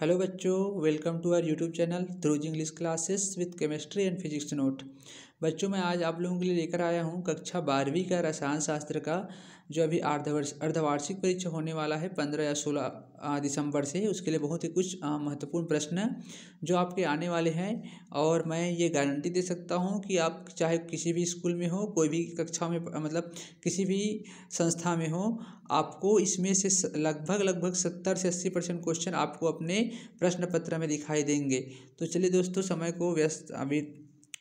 hello बच्चों welcome to our YouTube channel ध्रुज English classes with chemistry and physics note बच्चों मैं आज आप लोगों के लिए लेकर आया हूँ कक्षा बारहवीं का रसायन शास्त्र का जो अभी अर्धवार्षिक परीक्षा होने वाला है पंद्रह या सोलह दिसंबर से उसके लिए बहुत ही कुछ महत्वपूर्ण प्रश्न जो आपके आने वाले हैं और मैं ये गारंटी दे सकता हूँ कि आप चाहे किसी भी स्कूल में हो कोई भी कक्षा में मतलब किसी भी संस्था में हो आपको इसमें से लगभग लगभग सत्तर से अस्सी परसेंट क्वेश्चन आपको अपने प्रश्न पत्र में दिखाई देंगे तो चलिए दोस्तों समय को व्यस्त अभी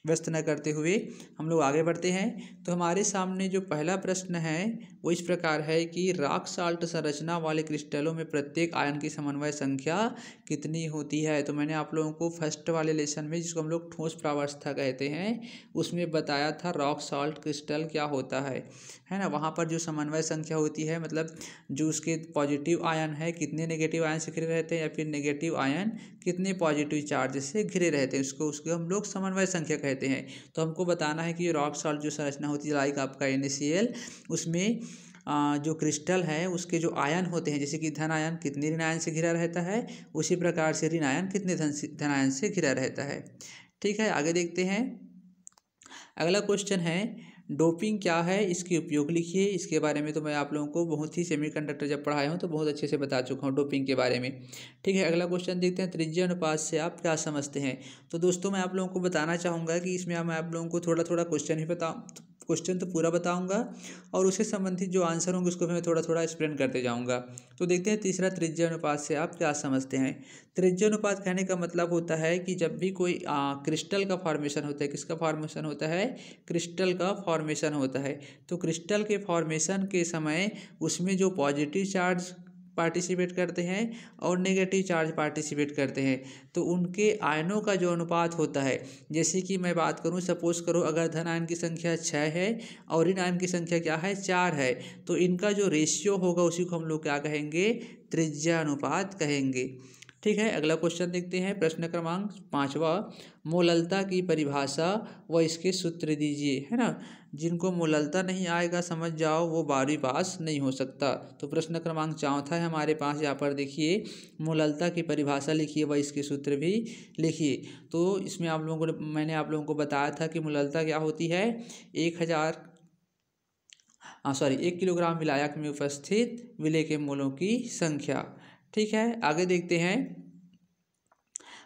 व्यस्त न करते हुए हम लोग आगे बढ़ते हैं तो हमारे सामने जो पहला प्रश्न है वो इस प्रकार है कि राख साल्ट संरचना वाले क्रिस्टलों में प्रत्येक आयन की समन्वय संख्या कितनी होती है तो मैंने आप लोगों को फर्स्ट वाले लेसन में जिसको हम लोग ठोस प्रावस्था कहते हैं उसमें बताया था रॉक साल्ट क्रिस्टल क्या होता है है ना वहाँ पर जो समन्वय संख्या होती है मतलब जो उसके पॉजिटिव आयन है कितने नेगेटिव आयन से रहते हैं या फिर नेगेटिव आयन कितने पॉजिटिव चार्ज से घिरे रहते हैं उसको उसको हम लोग समन्वय संख्या कहते हैं तो हमको बताना है कि रॉक सॉल्ट जो संरचना होती है लाइक आपका एन उसमें जो क्रिस्टल है उसके जो आयन होते हैं जैसे कि धन आयन कितने ऋण आयन से घिरा रहता है उसी प्रकार से ऋण आयन कितने धन धन आयन से घिरा रहता है ठीक है आगे देखते हैं अगला क्वेश्चन है डोपिंग क्या है इसके उपयोग लिखिए इसके बारे में तो मैं आप लोगों को बहुत ही सेमीकंडक्टर जब पढ़ाया हूँ तो बहुत अच्छे से बता चुका हूँ डोपिंग के बारे में ठीक है अगला क्वेश्चन देखते हैं त्रिज्य अनुपात से आप क्या समझते हैं तो दोस्तों मैं आप लोगों को बताना चाहूँगा कि इसमें मैं आप लोगों को थोड़ा थोड़ा क्वेश्चन ही बताऊँ क्वेश्चन तो पूरा बताऊंगा और उसके संबंधित जो आंसर होंगे उसको भी मैं थोड़ा थोड़ा एक्सप्लेन करते जाऊंगा तो देखते हैं तीसरा त्रिज्य अनुपात से आप क्या समझते हैं त्रिज्य अनुपात कहने का मतलब होता है कि जब भी कोई आ, क्रिस्टल का फॉर्मेशन होता है किसका फॉर्मेशन होता है क्रिस्टल का फॉर्मेशन होता है तो क्रिस्टल के फॉर्मेशन के समय उसमें जो पॉजिटिव चार्ज पार्टिसिपेट करते हैं और नेगेटिव चार्ज पार्टिसिपेट करते हैं तो उनके आयनों का जो अनुपात होता है जैसे कि मैं बात करूं सपोज करो अगर धन आयन की संख्या छः है और इन आयन की संख्या क्या है चार है तो इनका जो रेशियो होगा उसी को हम लोग क्या कहेंगे त्रिज्या अनुपात कहेंगे ठीक है अगला क्वेश्चन देखते हैं प्रश्न क्रमांक पाँचवा मोललता की परिभाषा व इसके सूत्र दीजिए है ना जिनको मुललता नहीं आएगा समझ जाओ वो बारहवीं पास नहीं हो सकता तो प्रश्न क्रमांक चौथा है हमारे पास यहाँ पर देखिए मुललता की परिभाषा लिखिए व इसके सूत्र भी लिखिए तो इसमें आप लोगों को मैंने आप लोगों को बताया था कि मूललता क्या होती है एक हज़ार सॉरी हाँ, एक किलोग्राम विलायक में उपस्थित विलय के मूलों की संख्या ठीक है आगे देखते हैं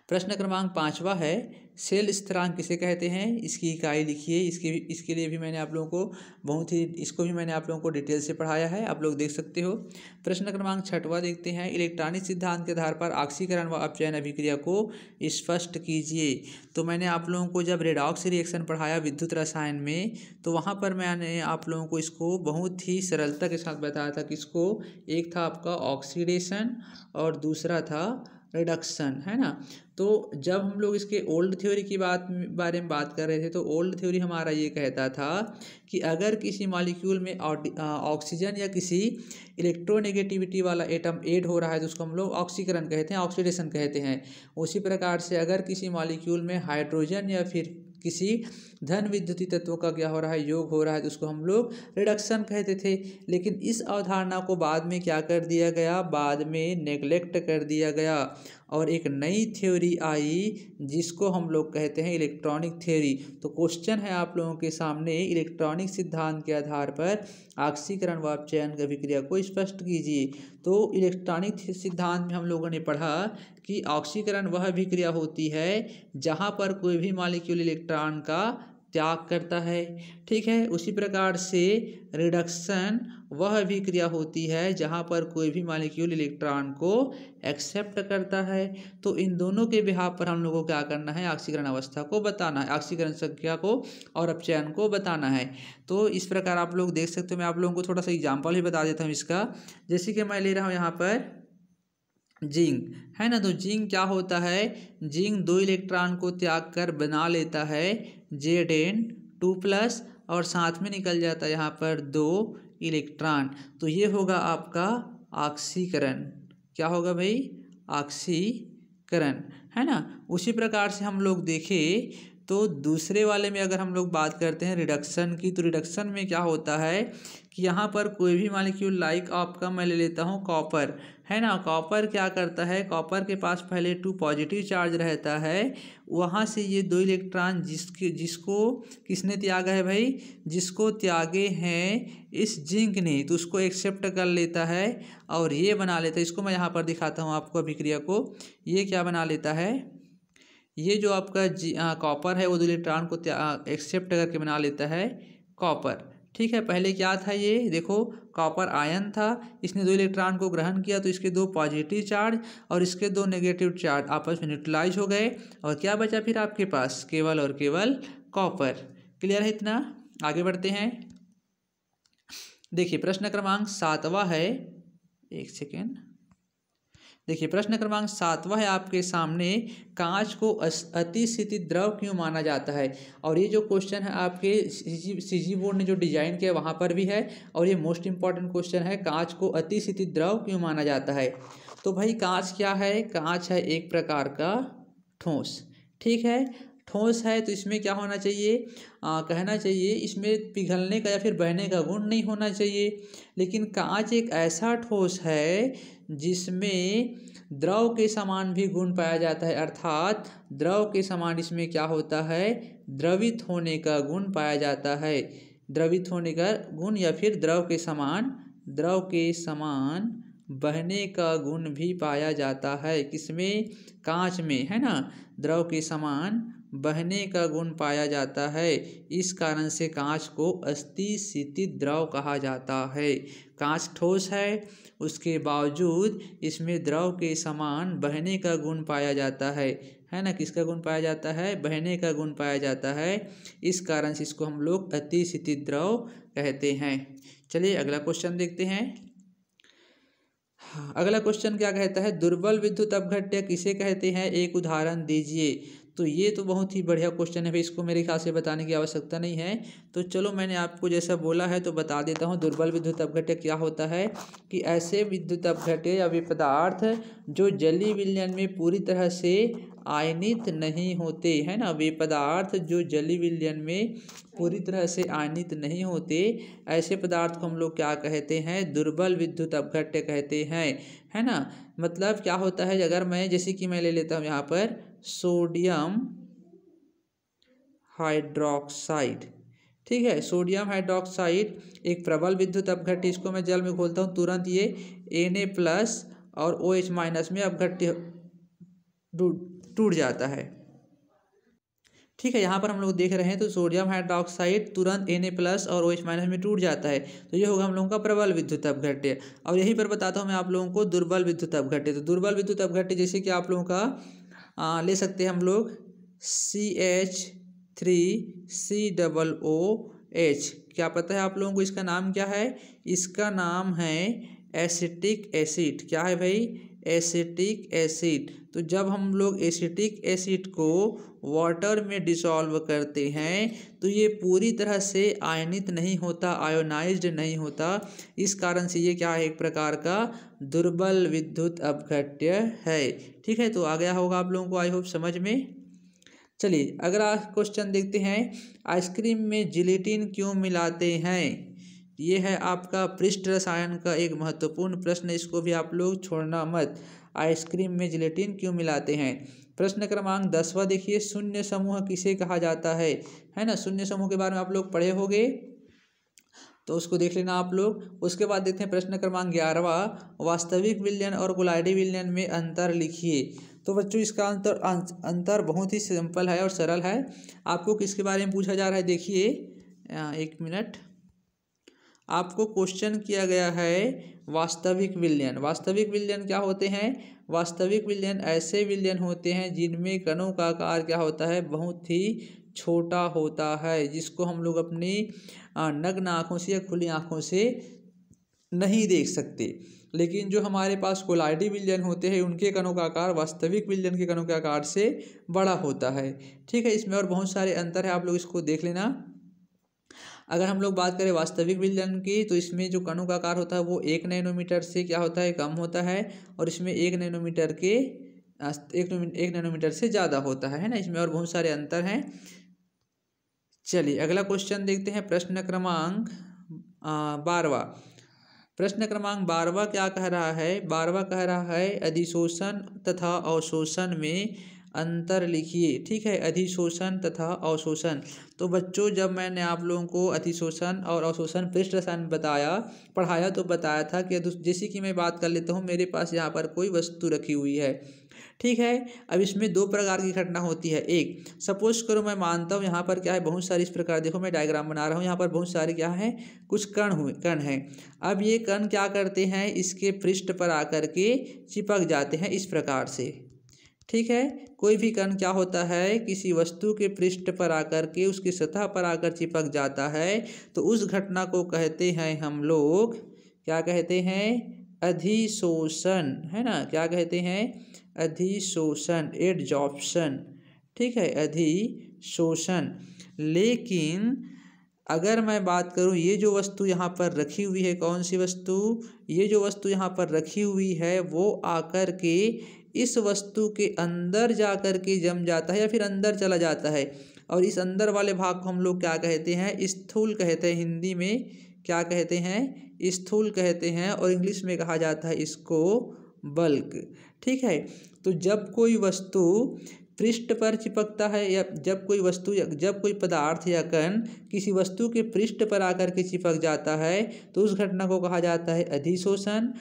प्रश्न क्रमांक पाँचवा है सेल स्थिरांक किसे कहते हैं इसकी इकाई लिखिए इसके इसके लिए भी मैंने आप लोगों को बहुत ही इसको भी मैंने आप लोगों को डिटेल से पढ़ाया है आप लोग देख सकते हो प्रश्न क्रमांक छठवा देखते हैं इलेक्ट्रॉनिक सिद्धांत के आधार पर ऑक्सीकरण व अपचयन अभिक्रिया को स्पष्ट कीजिए तो मैंने आप लोगों को जब रेडॉक्स रिएक्शन पढ़ाया विद्युत रसायन में तो वहाँ पर मैंने आप लोगों को इसको बहुत ही सरलता के साथ बताया था कि इसको एक था आपका ऑक्सीडेशन और दूसरा था रिडक्शन है ना तो जब हम लोग इसके ओल्ड थ्योरी की बात बारे में बात कर रहे थे तो ओल्ड थ्योरी हमारा ये कहता था कि अगर किसी मालिक्यूल में ऑक्सीजन या किसी इलेक्ट्रोनेगेटिविटी वाला एटम एड हो रहा है तो उसको हम लोग ऑक्सीकरण कहते हैं ऑक्सीडेशन कहते हैं उसी प्रकार से अगर किसी मालिक्यूल में हाइड्रोजन या फिर किसी धन विद्युती तत्व का क्या हो रहा है योग हो रहा है तो उसको हम लोग रिडक्शन कहते थे लेकिन इस अवधारणा को बाद में क्या कर दिया गया बाद में नेग्लेक्ट कर दिया गया और एक नई थ्योरी आई जिसको हम लोग कहते हैं इलेक्ट्रॉनिक थ्योरी तो क्वेश्चन है आप लोगों के सामने इलेक्ट्रॉनिक सिद्धांत के आधार पर आक्सीकरण व अपचयन की अभिक्रिया को स्पष्ट कीजिए तो इलेक्ट्रॉनिक सिद्धांत में हम लोगों ने पढ़ा कि ऑक्सीकरण वह अभिक्रिया होती है जहाँ पर कोई भी मालिक्यूल इलेक्ट्रॉन का त्याग करता है ठीक है उसी प्रकार से रिडक्शन वह भी क्रिया होती है जहाँ पर कोई भी मालिक्यूल इलेक्ट्रॉन को एक्सेप्ट करता है तो इन दोनों के बिहाव पर हम लोगों को क्या करना है ऑक्सीकरण अवस्था को बताना है ऑक्सीकरण संख्या को और अपचयन को बताना है तो इस प्रकार आप लोग देख सकते हो मैं आप लोगों को थोड़ा सा एग्जाम्पल भी बता देता हूँ इसका जैसे कि मैं ले रहा हूँ यहाँ पर जिंक है ना तो जिंक क्या होता है जिंक दो इलेक्ट्रॉन को त्याग कर बना लेता है जेड एन टू प्लस और साथ में निकल जाता है यहाँ पर दो इलेक्ट्रॉन तो ये होगा आपका ऑक्सीकरण क्या होगा भाई ऑक्सीकरण है ना उसी प्रकार से हम लोग देखें तो दूसरे वाले में अगर हम लोग बात करते हैं रिडक्शन की तो रिडक्शन में क्या होता है कि यहाँ पर कोई भी मालिक्यूल लाइक आपका मैं ले लेता हूँ कॉपर है ना कॉपर क्या करता है कॉपर के पास पहले टू पॉजिटिव चार्ज रहता है वहाँ से ये दो इलेक्ट्रॉन जिसके जिसको किसने त्यागा है भाई जिसको त्यागे हैं इस जिंक ने तो उसको एक्सेप्ट कर लेता है और ये बना लेता है इसको मैं यहाँ पर दिखाता हूँ आपको अभिक्रिया को ये क्या बना लेता है ये जो आपका जी कॉपर है वो दो इलेक्ट्रॉन को एक्सेप्ट करके बना लेता है कॉपर ठीक है पहले क्या था ये देखो कॉपर आयन था इसने दो इलेक्ट्रॉन को ग्रहण किया तो इसके दो पॉजिटिव चार्ज और इसके दो नेगेटिव चार्ज आपस में न्यूट्रलाइज हो गए और क्या बचा फिर आपके पास केवल और केवल कॉपर क्लियर है इतना आगे बढ़ते हैं देखिए प्रश्न क्रमांक सातवा है एक सेकेंड देखिए प्रश्न क्रमांक सातवा है आपके सामने कांच को अतिस्थिति द्रव क्यों माना जाता है और ये जो क्वेश्चन है आपके सी जी बोर्ड ने जो डिजाइन किया वहाँ पर भी है और ये मोस्ट इंपॉर्टेंट क्वेश्चन है कांच को अतिस्थिति द्रव क्यों माना जाता है तो भाई कांच क्या है कांच है एक प्रकार का ठोस ठीक है ठोस है तो इसमें क्या होना चाहिए आ, कहना चाहिए इसमें पिघलने का या फिर बहने का गुण नहीं होना चाहिए लेकिन कांच एक ऐसा ठोस है जिसमें द्रव के समान भी गुण पाया जाता है अर्थात द्रव के समान इसमें क्या होता है द्रवित होने का गुण पाया जाता है द्रवित होने का गुण या फिर द्रव के समान द्रव के समान बहने का गुण भी पाया जाता है किसमें कांच में है ना द्रव के समान बहने का गुण पाया जाता है इस कारण से कांच को अस्थिशिति द्रव कहा जाता है कांच ठोस है उसके बावजूद इसमें द्रव के समान बहने का गुण पाया जाता है है ना किसका गुण पाया जाता है बहने का गुण पाया जाता है इस कारण से इसको हम लोग अतिशिति द्रव कहते हैं चलिए अगला क्वेश्चन देखते हैं हाँ, अगला क्वेश्चन क्या कहता है दुर्बल विद्युत अपघट्य किसे कहते हैं एक उदाहरण दीजिए तो ये तो बहुत ही बढ़िया क्वेश्चन है भाई इसको मेरे ख्याल से बताने की आवश्यकता नहीं है तो चलो मैंने आपको जैसा बोला है तो बता देता हूँ दुर्बल विद्युत अपघट्य क्या होता है कि ऐसे विद्युत अपघट्य या वे पदार्थ जो जली विलयन में पूरी तरह से आयनित नहीं होते है ना वे पदार्थ जो जली विलयन में पूरी तरह से आयनित नहीं होते ऐसे पदार्थ को हम लोग क्या कहते हैं दुर्बल विद्युत अपघट्य कहते हैं है ना मतलब क्या होता है अगर मैं जैसे कि मैं ले लेता हूँ यहाँ पर सोडियम हाइड्रोक्साइड ठीक है सोडियम हाइड्रोक्साइड एक प्रबल विद्युत अपघट्य इसको मैं जल में घोलता हूँ तुरंत ये एन ए प्लस और ओ एच माइनस में अपघट्य टूट जाता है ठीक है यहाँ पर हम लोग देख रहे हैं तो सोडियम हाइड्रोक्साइड तुरंत एन ए प्लस और ओ एच माइनस में टूट जाता है तो ये होगा हम लोगों का प्रबल विद्युत अपघट्य और यहीं पर बताता हूँ मैं आप लोगों को दुर्बल विद्युत अपघट्य तो दुर्बल विद्युत अपघट्य जैसे कि आप लोगों का आ, ले सकते हैं हम लोग C H three C double O H क्या पता है आप लोगों को इसका नाम क्या है इसका नाम है एसिटिक एसिड क्या है भाई एसिटिक एसिड तो जब हम लोग एसिटिक एसिड को वाटर में डिसॉल्व करते हैं तो ये पूरी तरह से आयनित नहीं होता आयोनाइज्ड नहीं होता इस कारण से ये क्या है एक प्रकार का दुर्बल विद्युत अपघट्य है ठीक है तो आ गया होगा आप लोगों को आई होप समझ में चलिए अगला क्वेश्चन देखते हैं आइसक्रीम में जिलेटिन क्यों मिलाते हैं ये है आपका पृष्ठ रसायन का एक महत्वपूर्ण प्रश्न इसको भी आप लोग छोड़ना मत आइसक्रीम में जिलेटिन क्यों मिलाते हैं प्रश्न क्रमांक दसवा देखिए शून्य समूह किसे कहा जाता है है ना शून्य समूह के बारे में आप लोग पढ़े होंगे तो उसको देख लेना आप लोग उसके बाद देखते हैं प्रश्न क्रमांक ग्यारहवा वास्तविक विलयन और गुलाइडी विलयन में अंतर लिखिए तो बच्चों इसका अंतर अं, अंतर बहुत ही सिंपल है और सरल है आपको किसके बारे में पूछा जा रहा है देखिए एक मिनट आपको क्वेश्चन किया गया है वास्तविक विलयन वास्तविक विलयन क्या होते हैं वास्तविक विलयन ऐसे विलयन होते हैं जिनमें कणों का आकार क्या होता है बहुत ही छोटा होता है जिसको हम लोग अपनी हाँ, नग्न आँखों से या खुली आँखों से नहीं देख सकते लेकिन जो हमारे पास कोलाइडी विलजन होते हैं उनके कणों का आकार वास्तविक विलजन के कणों के आकार से बड़ा होता है ठीक है इसमें और बहुत सारे अंतर है आप लोग इसको देख लेना अगर हम लोग बात करें वास्तविक विलजन की तो इसमें जो कणों का आकार होता है वो एक नैनोमीटर से क्या होता है कम होता है और इसमें एक नैनोमीटर के एक नैनोमीटर से ज़्यादा होता है ना इसमें और बहुत सारे अंतर हैं चलिए अगला क्वेश्चन देखते हैं प्रश्न क्रमांक बारवा प्रश्न क्रमांक बारवा क्या कह रहा है बारवा कह रहा है अधिशोषण तथा अवशोषण में अंतर लिखिए ठीक है अधिशोषण तथा अवशोषण तो बच्चों जब मैंने आप लोगों को अधिशोषण और अवशोषण पृष्ठ रसायन बताया पढ़ाया तो बताया था कि जैसे कि मैं बात कर लेता हूँ मेरे पास यहाँ पर कोई वस्तु रखी हुई है ठीक है अब इसमें दो प्रकार की घटना होती है एक सपोज करो मैं मानता हूँ यहाँ पर क्या है बहुत सारी इस प्रकार देखो मैं डायग्राम बना रहा हूँ यहाँ पर बहुत सारे क्या है कुछ कण हुए कण हैं अब ये कण क्या करते हैं इसके पृष्ठ पर आकर के चिपक जाते हैं इस प्रकार से ठीक है कोई भी कण क्या होता है किसी वस्तु के पृष्ठ पर आकर के उसकी सतह पर आकर चिपक जाता है तो उस घटना को कहते हैं हम लोग क्या कहते हैं अधिशोषण है ना क्या कहते हैं अधिशोषण एडजॉप्शन ठीक है अधिशोषण लेकिन अगर मैं बात करूं ये जो वस्तु यहाँ पर रखी हुई है कौन सी वस्तु ये जो वस्तु यहाँ पर रखी हुई है वो आकर के इस वस्तु के अंदर जा कर के जम जाता है या फिर अंदर चला जाता है और इस अंदर वाले भाग को हम लोग क्या कहते हैं स्थूल कहते हैं हिंदी में क्या कहते हैं स्थूल कहते हैं और इंग्लिश में कहा जाता है इसको बल्क ठीक है तो जब कोई वस्तु पृष्ठ पर चिपकता है या जब कोई वस्तु या जब कोई पदार्थ या कण किसी वस्तु के पृष्ठ पर आकर के चिपक जाता है तो उस घटना को कहा जाता है अधिशोषण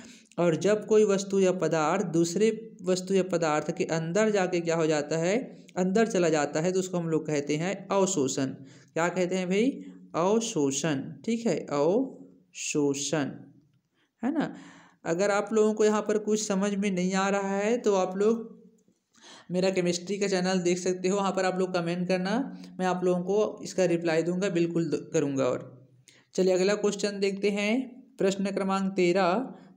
और जब कोई वस्तु या पदार्थ दूसरे वस्तु या पदार्थ के अंदर जाके क्या हो जाता है अंदर चला जाता है तो उसको हम लोग कहते हैं अवशोषण क्या कहते हैं भाई अवशोषण ठीक है अवशोषण है ना अगर आप लोगों को यहाँ पर कुछ समझ में नहीं आ रहा है तो आप लोग मेरा केमिस्ट्री का चैनल देख सकते हो वहाँ पर आप लोग कमेंट करना मैं आप लोगों को इसका रिप्लाई दूंगा बिल्कुल करूँगा और चलिए अगला क्वेश्चन देखते हैं प्रश्न क्रमांक तेरह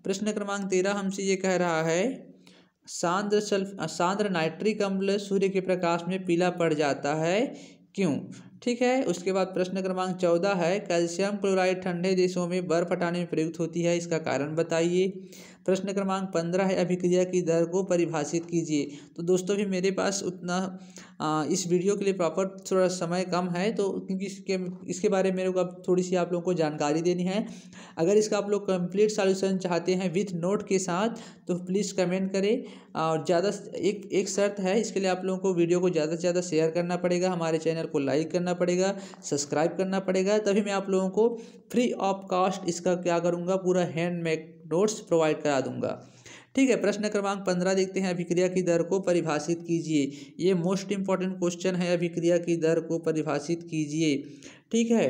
प्रश्न क्रमांक तेरह हमसे ये कह रहा है सांद्र सल्फ सांद्र नाइट्रिक अम्ल सूर्य के प्रकाश में पीला पड़ जाता है क्यों ठीक है उसके बाद प्रश्न क्रमांक चौदह है कैल्शियम क्लोराइड ठंडे देशों में बर्फ हटाने में प्रयुक्त होती है इसका कारण बताइए प्रश्न क्रमांक पंद्रह है अभिक्रिया की दर को परिभाषित कीजिए तो दोस्तों भी मेरे पास उतना आ, इस वीडियो के लिए प्रॉपर थोड़ा समय कम है तो क्योंकि इसके इसके बारे में मेरे को अब थोड़ी सी आप लोगों को जानकारी देनी है अगर इसका आप लोग कंप्लीट सॉल्यूशन चाहते हैं विथ नोट के साथ तो प्लीज़ कमेंट करें और ज़्यादा एक एक शर्त है इसके लिए आप लोगों को वीडियो को ज़्यादा से ज़्यादा शेयर करना पड़ेगा हमारे चैनल को लाइक करना पड़ेगा सब्सक्राइब करना पड़ेगा तभी मैं आप लोगों को फ्री ऑफ कॉस्ट इसका क्या करूँगा पूरा हैंड मेक नोट्स प्रोवाइड करा दूंगा ठीक है प्रश्न क्रमांक पंद्रह देखते हैं अभिक्रिया की दर को परिभाषित कीजिए ये मोस्ट इंपॉर्टेंट क्वेश्चन है अभिक्रिया की दर को परिभाषित कीजिए ठीक है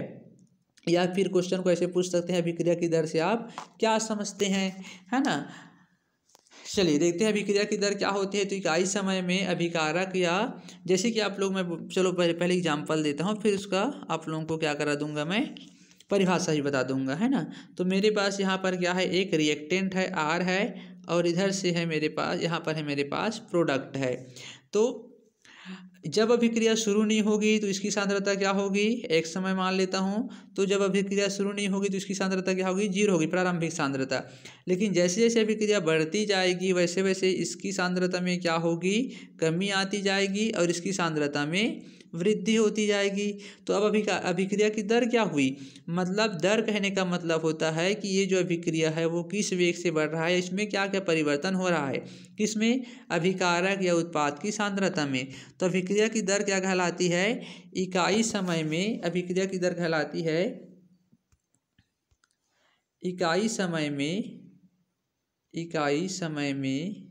या फिर क्वेश्चन को ऐसे पूछ सकते हैं अभिक्रिया की दर से आप क्या समझते हैं है ना चलिए देखते हैं अभिक्रिया की दर क्या होती है तो इकाई समय में अभिकारक या जैसे कि आप लोग मैं चलो पहले पहले एग्जाम्पल देता हूँ फिर उसका आप लोगों को क्या करा दूंगा मैं परिभाषा ही बता दूंगा है ना तो मेरे पास यहाँ पर क्या है एक रिएक्टेंट है आर है और इधर से है मेरे पास यहाँ पर है मेरे पास प्रोडक्ट है तो जब अभिक्रिया शुरू नहीं होगी तो इसकी सांद्रता क्या होगी एक समय मान लेता हूँ तो जब अभिक्रिया शुरू नहीं होगी तो इसकी सांद्रता क्या होगी जीरो होगी प्रारंभिक सांद्रता लेकिन जैसे जैसे अभिक्रिया बढ़ती जाएगी वैसे वैसे इसकी सांद्रता में क्या होगी कमी आती जाएगी और इसकी सांद्रता में वृद्धि होती जाएगी तो अब अभी अभिक्रिया की दर क्या हुई मतलब दर कहने का मतलब होता है कि ये जो अभिक्रिया है वो किस वेग से बढ़ रहा है इसमें क्या क्या परिवर्तन हो रहा है किसमें अभिकारक या उत्पाद की सांद्रता में तो अभिक्रिया की दर क्या कहलाती है इकाई समय में अभिक्रिया की दर कहलाती है इकाई समय में इकाई समय में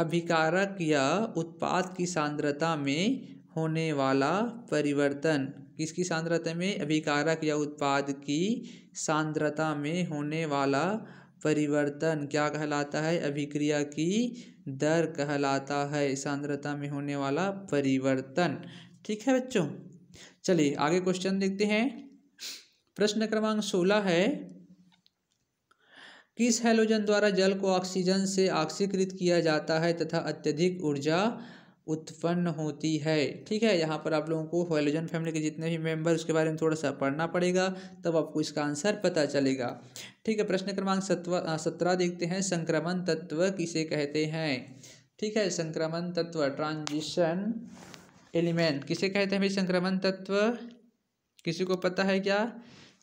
अभिकारक या उत्पाद की सांद्रता में होने वाला परिवर्तन किसकी सांद्रता में अभिकारक या उत्पाद की सांद्रता में होने वाला परिवर्तन क्या कहलाता है अभिक्रिया की दर कहलाता है सांद्रता में होने वाला परिवर्तन ठीक है बच्चों चलिए आगे क्वेश्चन देखते हैं प्रश्न क्रमांक सोलह है किस हेलोजन द्वारा जल को ऑक्सीजन से ऑक्सीकृत किया जाता है तथा अत्यधिक ऊर्जा उत्पन्न होती है ठीक है यहाँ पर आप लोगों को हेलोजन फैमिली के जितने भी मेंबर उसके बारे में थोड़ा सा पढ़ना पड़ेगा तब आपको इसका आंसर पता चलेगा ठीक है प्रश्न क्रमांक सत्वा सत्रह देखते हैं संक्रमण तत्व किसे कहते हैं ठीक है संक्रमण तत्व ट्रांजिशन एलिमेंट किसे कहते हैं भाई संक्रमण तत्व किसी को पता है क्या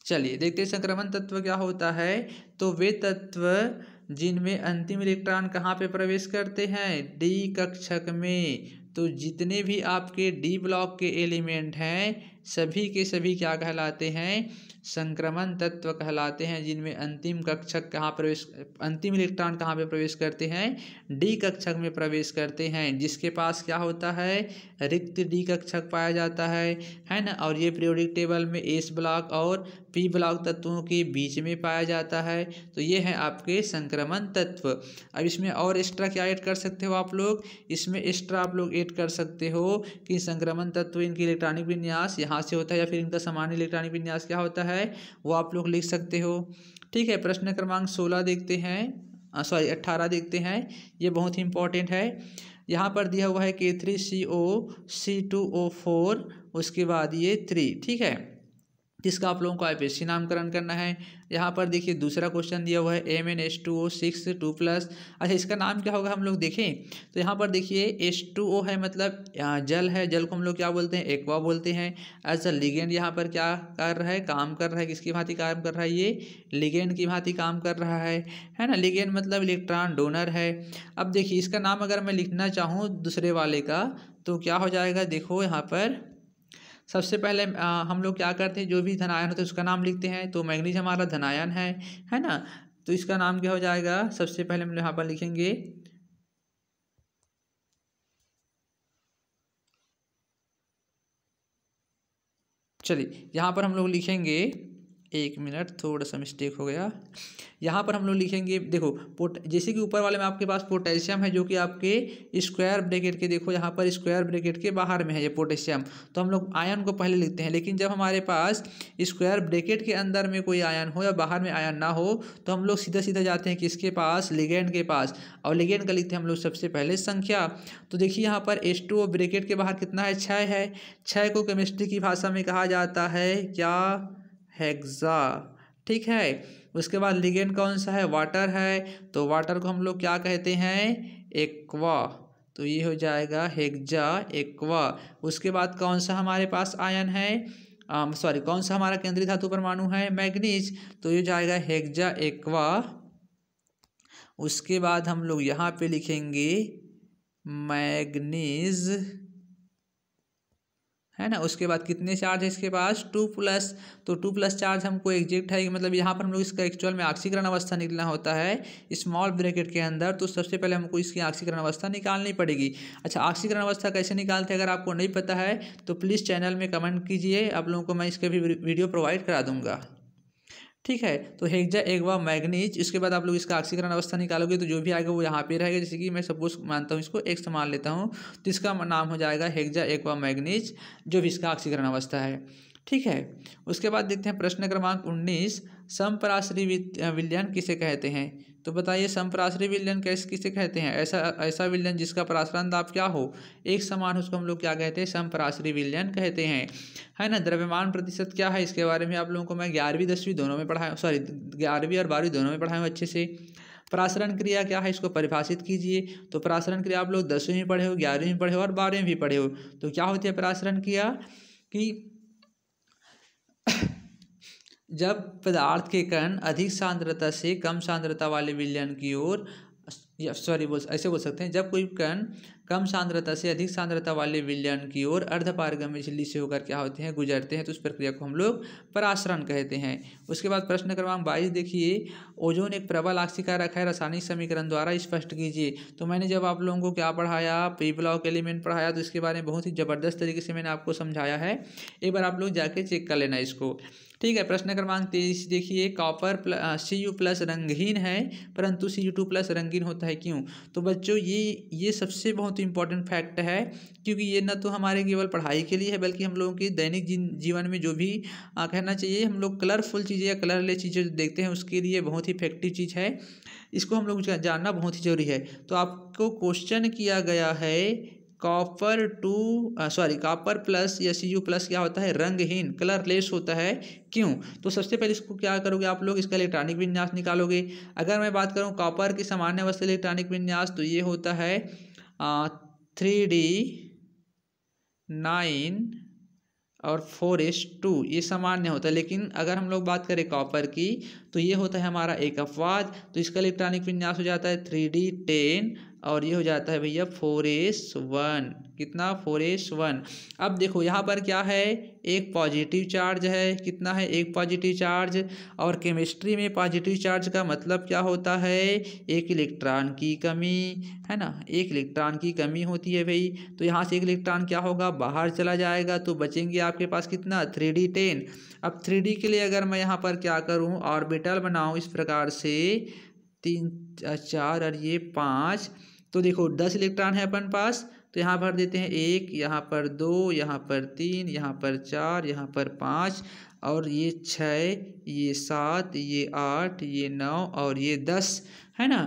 चलिए देखते हैं संक्रमण तत्व क्या होता है तो वे तत्व जिनमें अंतिम इलेक्ट्रॉन कहाँ पे प्रवेश करते हैं डी कक्षक में तो जितने भी आपके डी ब्लॉक के एलिमेंट हैं सभी के सभी क्या कहलाते हैं संक्रमण तत्व कहलाते हैं जिनमें अंतिम कक्षक कहाँ प्रवेश अंतिम इलेक्ट्रॉन कहाँ पे प्रवेश करते हैं डी कक्षक में प्रवेश करते हैं जिसके पास क्या होता है रिक्त डी कक्षक पाया जाता है है ना और ये प्रियोडिक टेबल में एस ब्लॉक और पी ब्लॉक तत्वों के बीच में पाया जाता है तो ये है आपके संक्रमण तत्व अब इसमें और एक्स्ट्रा क्या ऐड कर सकते हो आप लोग इसमें एक्स्ट्रा आप लोग ऐड कर सकते हो कि संक्रमण तत्व इनकी इलेक्ट्रॉनिक विन्यास यहाँ से होता है या फिर इनका सामान्य इलेक्ट्रॉनिक विन्यास क्या होता है है वो आप लोग लिख सकते हो ठीक है प्रश्न क्रमांक सोलह देखते हैं सॉरी अट्ठारह देखते हैं ये बहुत ही इंपॉर्टेंट है यहाँ पर दिया हुआ है के three C O C two O four उसके बाद ये थ्री ठीक है जिसका आप लोगों को आई नामकरण करना है यहाँ पर देखिए दूसरा क्वेश्चन दिया हुआ है M N S two O six two plus अच्छा इसका नाम क्या होगा हम लोग देखें तो यहाँ पर देखिए एस टू ओ है मतलब जल है जल को हम लोग क्या बोलते हैं एक्वा बोलते हैं एज अ लिगेंड यहाँ पर क्या कर रहा है काम कर रहा है किसकी भांति काम कर रहा है ये लिगेंड की भांति काम कर रहा है है ना लिगेंड मतलब इलेक्ट्रॉन डोनर है अब देखिए इसका नाम अगर मैं लिखना चाहूँ दूसरे वाले का तो क्या हो जाएगा देखो यहाँ पर सबसे पहले आ, हम लोग क्या करते हैं जो भी धनायन होता है उसका नाम लिखते हैं तो मैग्नीज हमारा धनायन है है ना तो इसका नाम क्या हो जाएगा सबसे पहले हम लोग यहाँ पर लिखेंगे चलिए यहाँ पर हम लोग लिखेंगे एक मिनट थोड़ा सा मिस्टेक हो गया यहाँ पर हम लोग लिखेंगे देखो पोट जैसे कि ऊपर वाले में आपके पास पोटेशियम है जो कि आपके स्क्वायर ब्रैकेट के देखो यहाँ पर स्क्वायर ब्रैकेट के बाहर में है ये पोटेशियम तो हम लोग आयन को पहले लिखते हैं लेकिन जब हमारे पास स्क्वायर ब्रैकेट के अंदर में कोई आयन हो या बाहर में आयन ना हो तो हम लोग सीधा सीधा जाते हैं किसके पास लिगेंड के पास और लिगेंड का लिखते हैं हम लोग सबसे पहले संख्या तो देखिए यहाँ पर एस टू ब्रैकेट के बाहर कितना है छः है छः को केमिस्ट्री की भाषा में कहा जाता है क्या हेक्सा ठीक है उसके बाद लिगेंड कौन सा है वाटर है तो वाटर को हम लोग क्या कहते हैं एक्वा तो ये हो जाएगा हेक्जा एक्वा उसके बाद कौन सा हमारे पास आयन है सॉरी कौन सा हमारा केंद्रीय धातु परमाणु है मैग्नीज तो ये जाएगा हेक्जा एक्वा उसके बाद हम लोग यहाँ पे लिखेंगे मैग्नीज़ है ना उसके बाद कितने चार्ज है इसके पास टू प्लस तो टू प्लस चार्ज हमको एग्जेक्ट है मतलब यहाँ पर हम लोग इसका एक्चुअल में आक्सीकरण अवस्था निकलना होता है स्मॉल ब्रैकेट के अंदर तो सबसे पहले हमको इसकी आक्सीकरण अवस्था निकालनी पड़ेगी अच्छा आक्सीकरण अवस्था कैसे निकालते हैं अगर आपको नहीं पता है तो प्लीज़ चैनल में कमेंट कीजिए आप लोगों को मैं इसके भी वीडियो प्रोवाइड करा दूँगा ठीक है तो हेक्जा एगवा मैग्नीज इसके बाद आप लोग इसका ऑक्सीकरण अवस्था निकालोगे तो जो भी आएगा वो यहाँ पे रहेगा जैसे कि मैं सपोज मानता हूँ इसको एक्स मान लेता हूँ तो इसका नाम हो जाएगा हेक्जा एगवा मैग्नीज जो भी इसका ऑक्सीकरण अवस्था है ठीक है उसके बाद देखते हैं प्रश्न क्रमांक उन्नीस समपराश्री विलयन किसे कहते हैं तो बताइए संप्रासरी विलयन कैसे किसे कहते हैं ऐसा ऐसा विलयन जिसका प्रासरण दाब क्या हो एक समान उसको हम लोग क्या कहते हैं संप्रासरी विलयन कहते हैं है ना द्रव्यमान प्रतिशत क्या है इसके बारे में आप लोगों को मैं ग्यारहवीं दसवीं दोनों में पढ़ाया सॉरी ग्यारहवीं और बारहवीं दोनों में पढ़ाया अच्छे से प्रासरण क्रिया क्या है इसको परिभाषित कीजिए तो प्रासरण क्रिया आप लोग दसवीं में पढ़े हो ग्यारहवीं में पढ़े हो और बारहवीं भी पढ़े हो तो क्या होती है प्रासरण क्रिया कि जब पदार्थ के कण अधिक सांद्रता से कम सांद्रता वाले विलयन की ओर सॉरी बोल ऐसे बोल सकते हैं जब कोई कण कम सांद्रता से अधिक सांद्रता वाले विलयन की ओर अर्धपारगम्य झिल्ली से होकर क्या होते हैं गुजरते हैं तो उस प्रक्रिया को हम लोग परासरण कहते हैं उसके बाद प्रश्न क्रमांक बाईस देखिए ओजोन एक प्रबल रखा है रासायनिक समीकरण द्वारा स्पष्ट कीजिए तो मैंने जब आप लोगों को क्या पढ़ाया पी ब्लॉक एलिमेंट पढ़ाया तो इसके बारे में बहुत ही ज़बरदस्त तरीके से मैंने आपको समझाया है एक बार आप लोग जाके चेक कर लेना इसको ठीक है प्रश्न क्रमांक तेईस देखिए copper plus C U plus रंगहीन है परंतु सी यू टू प्लस रंगीन होता है क्यों तो बच्चों ये ये सबसे बहुत इंपॉर्टेंट फैक्ट है क्योंकि ये ना तो हमारे केवल पढ़ाई के लिए है बल्कि हम लोगों के दैनिक जीवन में जो भी आ, कहना चाहिए हम लोग कलरफुल चीज़ें या कलरलेस चीज़ें देखते हैं उसके लिए बहुत ही इफेक्टिव चीज़ है इसको हम लोग जानना बहुत ही जरूरी है तो आपको क्वेश्चन किया गया है copper two sorry copper plus या सी यू प्लस क्या होता है रंगहीन कलरलेस होता है क्यों तो सबसे पहले इसको क्या करोगे आप लोग इसका इलेक्ट्रॉनिक विन्यास निकालोगे अगर मैं बात करूँ कॉपर की सामान्य वस्तु इलेक्ट्रॉनिक विन्यास तो ये होता है थ्री डी नाइन और फोर एस टू ये सामान्य होता है लेकिन अगर हम लोग बात करें कॉपर की तो ये होता है हमारा एक अपवाद तो इसका इलेक्ट्रॉनिक विन्यास हो जाता है थ्री डी टेन और ये हो जाता है भैया फोर एस वन कितना फोर एस वन अब देखो यहाँ पर क्या है एक पॉजिटिव चार्ज है कितना है एक पॉजिटिव चार्ज और केमिस्ट्री में पॉजिटिव चार्ज का मतलब क्या होता है एक इलेक्ट्रॉन की कमी है ना एक इलेक्ट्रॉन की कमी होती है भाई तो यहाँ से एक इलेक्ट्रॉन क्या होगा बाहर चला जाएगा तो बचेंगे आपके पास कितना थ्री डी टेन अब थ्री डी के लिए अगर मैं यहाँ पर क्या करूँ ऑर्बिटल बनाऊँ इस प्रकार से तीन चार और ये पाँच तो देखो दस इलेक्ट्रॉन है अपन पास तो यहाँ भर देते हैं एक यहाँ पर दो यहाँ पर तीन यहाँ पर चार यहाँ पर पाँच और ये छ ये सात ये आठ ये नौ और ये दस है ना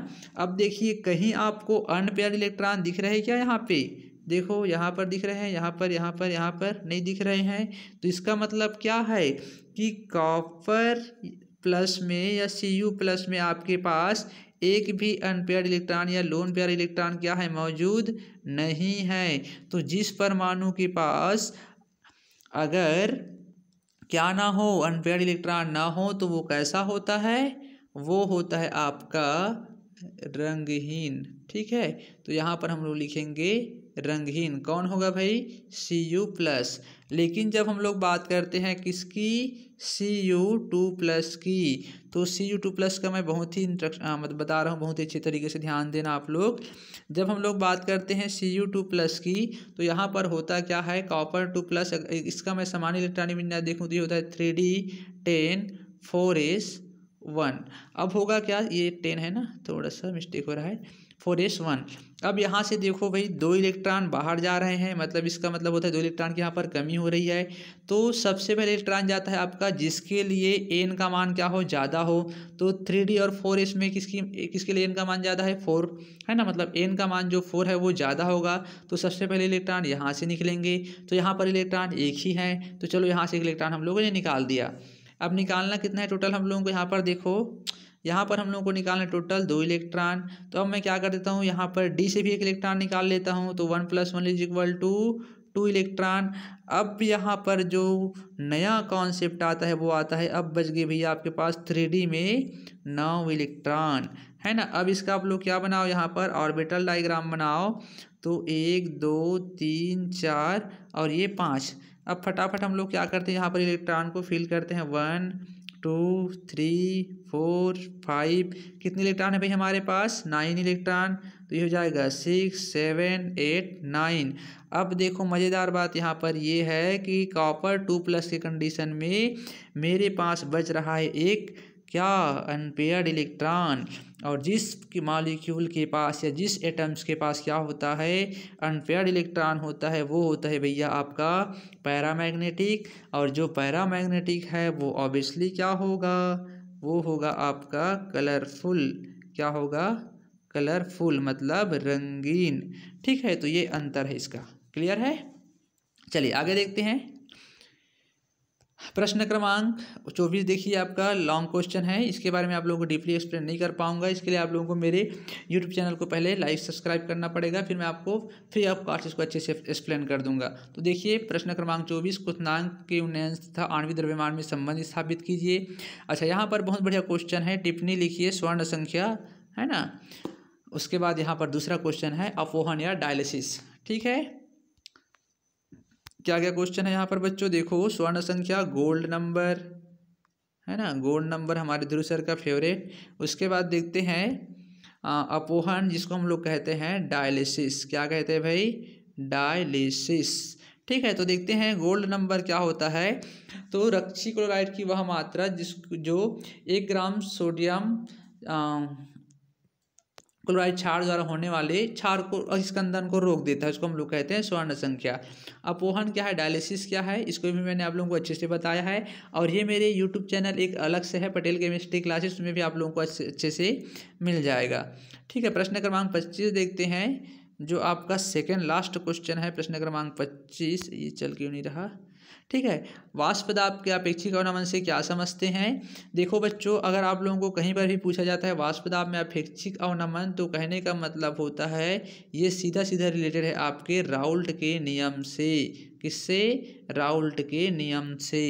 अब देखिए कहीं आपको अनपेयर इलेक्ट्रॉन दिख रहे हैं क्या यहाँ पे देखो यहाँ पर दिख रहे हैं यहाँ पर यहाँ पर यहाँ पर नहीं दिख रहे हैं तो इसका मतलब क्या है कि कॉपर प्लस में या सी यू प्लस में आपके पास एक भी अनपेयर इलेक्ट्रॉन या लोन पेयर इलेक्ट्रॉन क्या है मौजूद नहीं है तो जिस परमाणु के पास अगर क्या ना हो अनपेयर इलेक्ट्रॉन ना हो तो वो कैसा होता है वो होता है आपका रंगहीन ठीक है तो यहाँ पर हम लोग लिखेंगे रंगहीन कौन होगा भाई सी यू प्लस लेकिन जब हम लोग बात करते हैं किसकी सी यू टू प्लस की तो सी यू टू प्लस का मैं बहुत ही मतलब बता रहा हूँ बहुत ही अच्छे तरीके से ध्यान देना आप लोग जब हम लोग बात करते हैं सी यू टू प्लस की तो यहाँ पर होता क्या है कॉपर टू प्लस इसका मैं सामान्य इलेक्ट्रॉनिक विन्यास देखूँ तो ये होता है three D ten four S one अब होगा क्या ये टेन है ना थोड़ा सा मिस्टेक हो रहा है फोर एस वन अब यहाँ से देखो भाई दो इलेक्ट्रॉन बाहर जा रहे हैं मतलब इसका मतलब होता है दो इलेक्ट्रॉन की यहाँ पर कमी हो रही है तो सबसे पहले इलेक्ट्रॉन जाता है आपका जिसके लिए एन का मान क्या हो ज़्यादा हो तो थ्री डी और फोर एस में किसकी किसके लिए एन का मान ज़्यादा है फोर है ना मतलब एन का मान जो फोर है वो ज़्यादा होगा तो सबसे पहले इलेक्ट्रॉन यहाँ से निकलेंगे तो यहाँ पर इलेक्ट्रॉन एक ही है तो चलो यहाँ से इलेक्ट्रॉन हम लोगों ने निकाल दिया अब निकालना कितना है टोटल हम लोगों को यहाँ पर देखो यहाँ पर हम लोगों को निकालना है टोटल दो इलेक्ट्रॉन तो अब मैं क्या कर देता हूँ यहाँ पर डी से भी एक इलेक्ट्रॉन निकाल लेता हूँ तो one plus one is equal to two electron अब यहाँ पर जो नया कॉन्सेप्ट आता है वो आता है अब बच गए भैया आपके पास थ्री में नौ इलेक्ट्रॉन है ना अब इसका आप लोग क्या बनाओ यहाँ पर ऑर्बिटल डाइग्राम बनाओ तो एक दो तीन चार और ये पाँच अब फटाफट हम लोग क्या करते हैं यहाँ पर इलेक्ट्रॉन को फिल करते हैं one two three four five कितने इलेक्ट्रॉन है भाई हमारे पास नाइन इलेक्ट्रॉन तो ये हो जाएगा सिक्स सेवन एट नाइन अब देखो मज़ेदार बात यहाँ पर ये है कि कॉपर टू प्लस के कंडीशन में मेरे पास बच रहा है एक क्या अनपेयर्ड इलेक्ट्रॉन और जिस की मालिक्यूल के पास या जिस एटम्स के पास क्या होता है अनपेयर्ड इलेक्ट्रॉन होता है वो होता है भैया आपका पैरामैग्नेटिक और जो पैरामैग्नेटिक है वो ऑब्वियसली क्या होगा वो होगा आपका कलरफुल क्या होगा कलरफुल मतलब रंगीन ठीक है तो ये अंतर है इसका क्लियर है चलिए आगे देखते हैं प्रश्न क्रमांक चौबीस देखिए आपका लॉन्ग क्वेश्चन है इसके बारे में आप लोगों को डीपली एक्सप्लेन नहीं कर पाऊंगा इसके लिए आप लोगों को मेरे यूट्यूब चैनल को पहले लाइक सब्सक्राइब करना पड़ेगा फिर मैं आपको फ्री ऑफ आप कॉस्ट इसको अच्छे से एक्सप्लेन कर दूंगा तो देखिए प्रश्न क्रमांक चौबीस कुथनांग के उन्नयन तथा आणवी द्रव्यमान में संबंध स्थापित कीजिए अच्छा यहाँ पर बहुत बढ़िया क्वेश्चन है टिप्पणी लिखिए स्वर्ण संख्या है ना उसके बाद यहाँ पर दूसरा क्वेश्चन है अपोहन या डायलिसिस ठीक है क्या क्या क्वेश्चन है यहाँ पर बच्चों देखो स्वर्ण संख्या गोल्ड नंबर है ना गोल्ड नंबर हमारे ध्रुव सर का फेवरेट उसके बाद देखते हैं अपोहन जिसको हम लोग कहते हैं डायलिसिस क्या कहते हैं भाई डायलिसिस ठीक है तो देखते हैं गोल्ड नंबर क्या होता है तो रक्षी क्लोराइड की वह मात्रा जिस जो एक ग्राम सोडियम क्लोराइड क्षार द्वारा होने वाले क्षार को स्कंदन को रोक देता है उसको हम लोग कहते हैं स्वर्ण संख्या अपोहन क्या है डायलिसिस क्या है इसको भी मैंने आप लोगों को अच्छे से बताया है और ये मेरे यूट्यूब चैनल एक अलग से है पटेल केमिस्ट्री क्लासेस में भी आप लोगों को अच्छे से मिल जाएगा ठीक है प्रश्न क्रमांक पच्चीस देखते हैं जो आपका सेकेंड लास्ट क्वेश्चन है प्रश्न क्रमांक पच्चीस ये चल क्यों नहीं रहा ठीक है वाष्प दाब के अपेक्षिक अवनमन से क्या समझते हैं देखो बच्चों अगर आप लोगों को कहीं पर भी पूछा जाता है वाष्प दाब में अपेक्षिक अवनमन तो कहने का मतलब होता है ये सीधा सीधा रिलेटेड है आपके राउल्ट के नियम से किससे राउल्ट के नियम से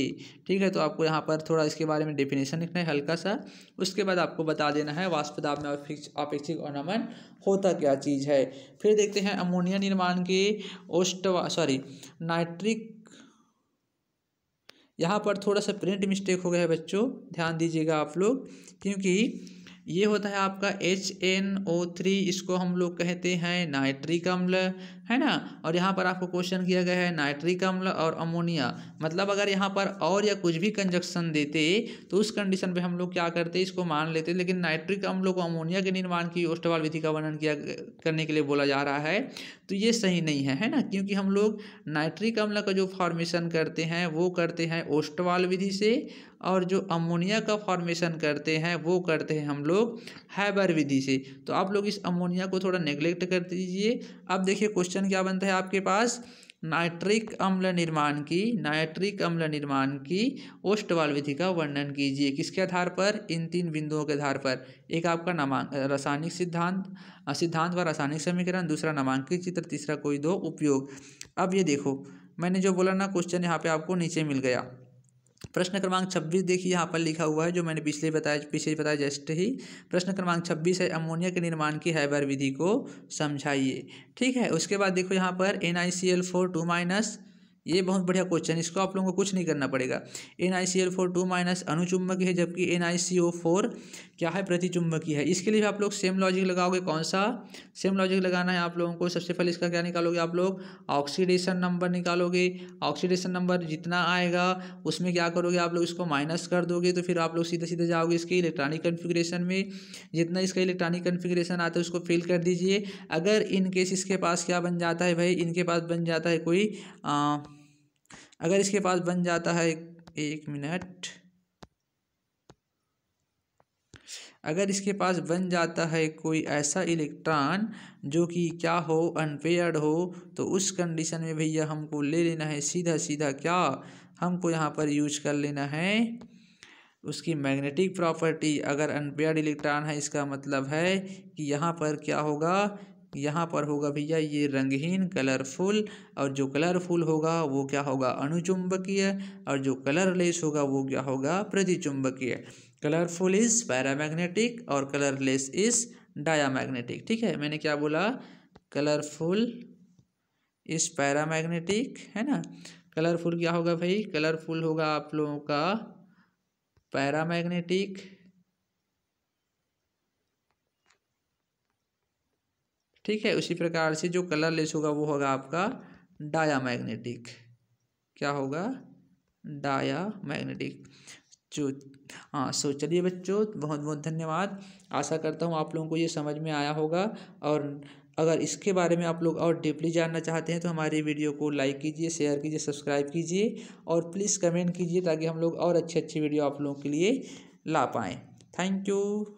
ठीक है तो आपको यहाँ पर थोड़ा इसके बारे में डेफिनेशन लिखना है हल्का सा उसके बाद आपको बता देना है वाष्प दाब में अपेक्षिक अवनमन होता क्या चीज़ है फिर देखते हैं अमोनिया निर्माण के ओस्ट सॉरी नाइट्रिक यहाँ पर थोड़ा सा प्रिंट मिस्टेक हो गया है बच्चों ध्यान दीजिएगा आप लोग क्योंकि ये होता है आपका एच एन ओ थ्री इसको हम लोग कहते हैं नाइट्रिक अम्ल है ना और यहाँ पर आपको क्वेश्चन किया गया है नाइट्रिक अम्ल और अमोनिया मतलब अगर यहाँ पर और या कुछ भी कंजक्शन देते तो उस कंडीशन पे हम लोग क्या करते इसको मान लेते लेकिन नाइट्रिक अम्ल को अमोनिया के निर्माण की ओस्टवाल विधि का वर्णन किया करने के लिए बोला जा रहा है तो ये सही नहीं है है ना क्योंकि हम लोग नाइट्रिक अम्ल का जो फॉर्मेशन करते हैं वो करते हैं ओस्टवाल विधि से और जो अमोनिया का फॉर्मेशन करते हैं वो करते हैं हम लोग हैबर विधि से तो आप लोग इस अमोनिया को थोड़ा नेग्लेक्ट कर दीजिए अब देखिए क्वेश्चन क्वेश्चन क्या बनता है आपके पास नाइट्रिक अम्ल निर्माण की नाइट्रिक अम्ल निर्माण की ओष्टवाल विधि का वर्णन कीजिए किसके आधार पर इन तीन बिंदुओं के आधार पर एक आपका नामांक रासायनिक सिद्धांत सिद्धांत व रासायनिक समीकरण दूसरा नामांकित चित्र तीसरा कोई दो उपयोग अब ये देखो मैंने जो बोला ना क्वेश्चन यहाँ पे आपको नीचे मिल गया प्रश्न क्रमांक छब्बीस देखिए यहाँ पर लिखा हुआ है जो मैंने पिछले बताया पिछले बताया जस्ट ही प्रश्न क्रमांक छब्बीस है अमोनिया के निर्माण की हैबर विधि को समझाइए ठीक है उसके बाद देखो यहाँ पर N I C L four two minus ये बहुत बढ़िया क्वेश्चन है इसको आप लोगों को कुछ नहीं करना पड़ेगा N I C L four two minus अनुचुम्बक है जबकि N I C O four क्या है प्रतिचुंबकीय है इसके लिए भी आप लोग सेम लॉजिक लगाओगे कौन सा सेम लॉजिक लगाना है आप लोगों को सबसे पहले इसका क्या निकालोगे आप लोग ऑक्सीडेशन नंबर निकालोगे ऑक्सीडेशन नंबर जितना आएगा उसमें क्या करोगे आप लोग इसको माइनस कर दोगे तो फिर आप लोग सीधे सीधे जाओगे इसके इलेक्ट्रॉनिक कन्फिग्रेशन में जितना इसका इलेक्ट्रॉनिक कन्फिग्रेशन आता है उसको फिल कर दीजिए अगर इनकेस इसके पास क्या बन जाता है भाई इनके पास बन जाता है कोई अगर इसके पास बन जाता है एक मिनट अगर इसके पास बन जाता है कोई ऐसा इलेक्ट्रॉन जो कि क्या हो अनपेयर्ड हो तो उस कंडीशन में भैया हमको ले लेना है सीधा सीधा क्या हमको यहाँ पर यूज कर लेना है उसकी मैग्नेटिक प्रॉपर्टी अगर अनपेयर्ड इलेक्ट्रॉन है इसका मतलब है कि यहाँ पर क्या होगा यहाँ पर होगा भैया ये रंगहीन कलरफुल और जो कलरफुल होगा वो क्या होगा अनुचुंबकीय और जो कलरलेस होगा वो क्या होगा प्रतिचुंबकीय कलरफुल इज़ पैरामैग्नेटिक और कलरलेस इज़ डायामैग्नेटिक ठीक है मैंने क्या बोला कलरफुल इज़ पैरामैग्नेटिक है ना कलरफुल क्या होगा भाई कलरफुल होगा आप लोगों का पैरामैग्नेटिक ठीक है उसी प्रकार से जो कलरलेस होगा वो होगा आपका डाया मैग्नेटिक क्या होगा डाया मैग्नेटिक जो हाँ सो चलिए बच्चों बहुत बहुत धन्यवाद आशा करता हूँ आप लोगों को ये समझ में आया होगा और अगर इसके बारे में आप लोग और डीपली जानना चाहते हैं तो हमारी वीडियो को लाइक कीजिए शेयर कीजिए सब्सक्राइब कीजिए और प्लीज़ कमेंट कीजिए ताकि हम लोग और अच्छी अच्छी वीडियो आप लोगों के लिए ला पाएँ थैंक यू